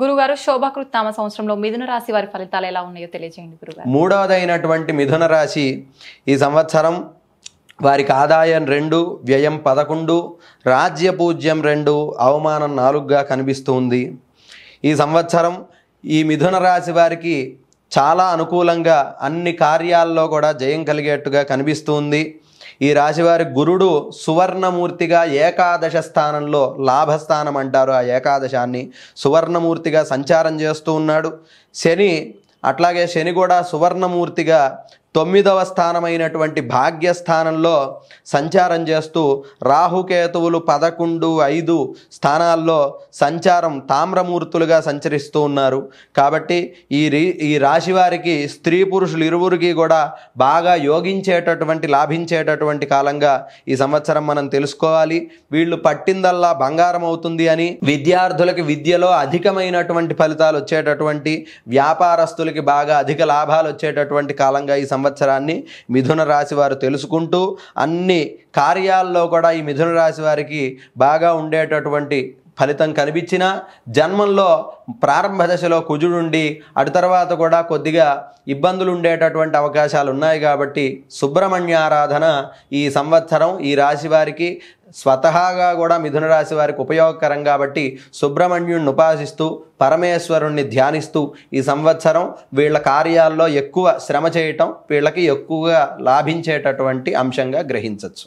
గురుగారు శోభాకృత్ నామ సంవత్సరంలో మిథున రాశి వారి ఫలితాలు ఎలా ఉన్నాయో తెలియజేయండి గురుగారు మూడవదైనటువంటి మిథున రాశి ఈ సంవత్సరం వారికి ఆదాయం రెండు వ్యయం పదకొండు రాజ్య పూజ్యం రెండు అవమానం నాలుగుగా కనిపిస్తుంది ఈ సంవత్సరం ఈ మిథున రాశి వారికి చాలా అనుకూలంగా అన్ని కార్యాల్లో కూడా జయం కలిగేట్టుగా కనిపిస్తుంది ఈ రాశివారి గురుడు సువర్ణమూర్తిగా ఏకాదశ స్థానంలో లాభస్థానం అంటారు ఆ ఏకాదశాన్ని సువర్ణమూర్తిగా సంచారం చేస్తూ ఉన్నాడు శని అట్లాగే శని కూడా సువర్ణమూర్తిగా తొమ్మిదవ స్థానమైనటువంటి భాగ్యస్థానంలో సంచారం చేస్తూ రాహుకేతువులు పదకొండు ఐదు స్థానాల్లో సంచారం తామ్రమూర్తులుగా సంచరిస్తూ ఉన్నారు కాబట్టి ఈ ఈ రాశివారికి స్త్రీ పురుషులు ఇరువురికి కూడా బాగా యోగించేటటువంటి లాభించేటటువంటి కాలంగా ఈ సంవత్సరం మనం తెలుసుకోవాలి వీళ్ళు పట్టిందల్లా బంగారం అవుతుంది అని విద్యార్థులకి విద్యలో అధికమైనటువంటి ఫలితాలు వచ్చేటటువంటి వ్యాపారస్తులకి బాగా అధిక లాభాలు వచ్చేటటువంటి కాలంగా ఈ సంవత్సరాన్ని మిథున రాశి వారు తెలుసుకుంటూ అన్ని కార్యాల్లో కూడా ఈ మిథున రాశి వారికి బాగా ఉండేటటువంటి ఫలితం కనిపించిన జన్మంలో ప్రారంభ దశలో కుజుడుండి అటు తర్వాత కూడా కొద్దిగా ఇబ్బందులు ఉండేటటువంటి అవకాశాలు ఉన్నాయి కాబట్టి సుబ్రహ్మణ్య ఆరాధన ఈ సంవత్సరం ఈ రాశి వారికి స్వతహాగా కూడా మిథున రాశి వారికి ఉపయోగకరం కాబట్టి సుబ్రహ్మణ్యుణ్ణి ఉపాసిస్తూ పరమేశ్వరుణ్ణి ధ్యానిస్తూ ఈ సంవత్సరం వీళ్ళ కార్యాల్లో ఎక్కువ శ్రమ చేయటం వీళ్ళకి ఎక్కువగా లాభించేటటువంటి అంశంగా గ్రహించవచ్చు